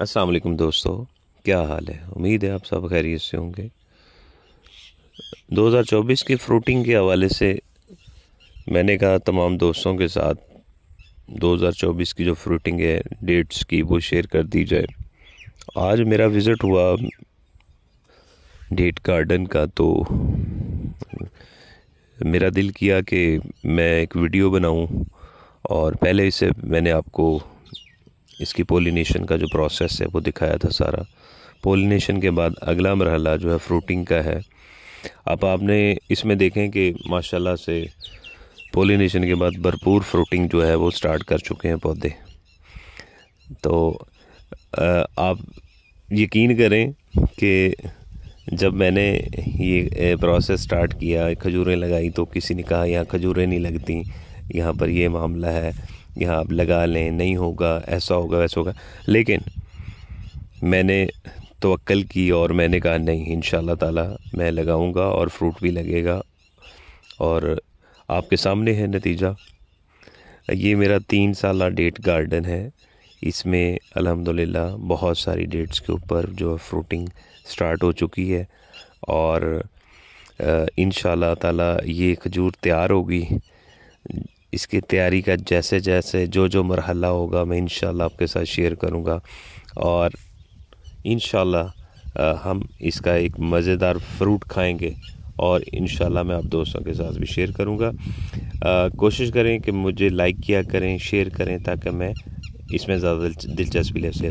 अस्सलाम वालेकुम दोस्तों क्या हाल है उम्मीद है आप सब खैरियत से होंगे 2024 की फ्रूटिंग के हवाले से मैंने कहा तमाम दोस्तों के साथ 2024 की जो फ्रूटिंग है डेट्स की वो शेयर कर दी जाए आज मेरा विज़िट हुआ डेट गार्डन का तो मेरा दिल किया कि मैं एक वीडियो बनाऊं और पहले इसे मैंने आपको इसकी पोलिनेशन का जो प्रोसेस है वो दिखाया था सारा पोलिनेशन के बाद अगला मरहला जो है फ्रूटिंग का है अब आपने इसमें देखें कि माशाल्लाह से पोलिनेशन के बाद भरपूर फ्रूटिंग जो है वो स्टार्ट कर चुके हैं पौधे तो आप यकीन करें कि जब मैंने ये प्रोसेस स्टार्ट किया खजूरें लगाई तो किसी ने कहा यहाँ खजूरें नहीं लगती यहाँ पर ये मामला है यहाँ आप लगा लें नहीं होगा ऐसा होगा वैसा होगा लेकिन मैंने अक्ल की और मैंने कहा नहीं इन ताला मैं लगाऊंगा और फ्रूट भी लगेगा और आपके सामने है नतीजा ये मेरा तीन साल डेट गार्डन है इसमें अल्हम्दुलिल्लाह बहुत सारी डेट्स के ऊपर जो फ्रूटिंग स्टार्ट हो चुकी है और इन ताला ये खजूर तैयार होगी इसकी तैयारी का जैसे जैसे जो जो मरहला होगा मैं इन आपके साथ शेयर करूँगा और इन हम इसका एक मज़ेदार फ्रूट खाएंगे और इन मैं आप दोस्तों के साथ भी शेयर करूँगा कोशिश करें कि मुझे लाइक किया करें शेयर करें ताकि मैं इसमें ज़्यादा दिलचस्पी ले